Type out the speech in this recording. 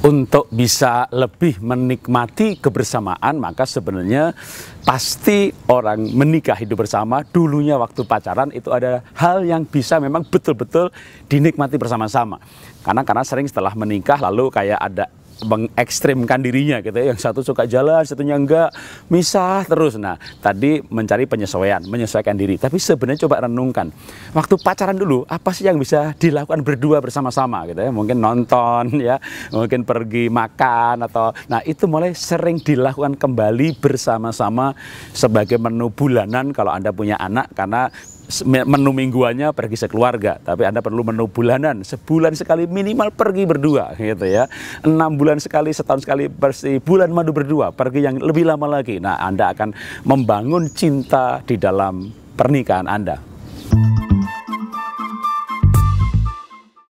untuk bisa lebih menikmati kebersamaan maka sebenarnya pasti orang menikah hidup bersama dulunya waktu pacaran itu ada hal yang bisa memang betul-betul dinikmati bersama-sama karena karena sering setelah menikah lalu kayak ada mengekstrimkan dirinya gitu ya. Yang satu suka jalan, satunya enggak, misah terus. Nah, tadi mencari penyesuaian, menyesuaikan diri. Tapi sebenarnya coba renungkan. Waktu pacaran dulu, apa sih yang bisa dilakukan berdua bersama-sama gitu ya? Mungkin nonton ya, mungkin pergi makan atau nah itu mulai sering dilakukan kembali bersama-sama sebagai menu bulanan kalau Anda punya anak karena menu mingguannya pergi sekeluarga, tapi Anda perlu menu bulanan, sebulan sekali minimal pergi berdua gitu ya. Enam bulan sekali, setahun sekali pasti bulan madu berdua, pergi yang lebih lama lagi. Nah, Anda akan membangun cinta di dalam pernikahan Anda.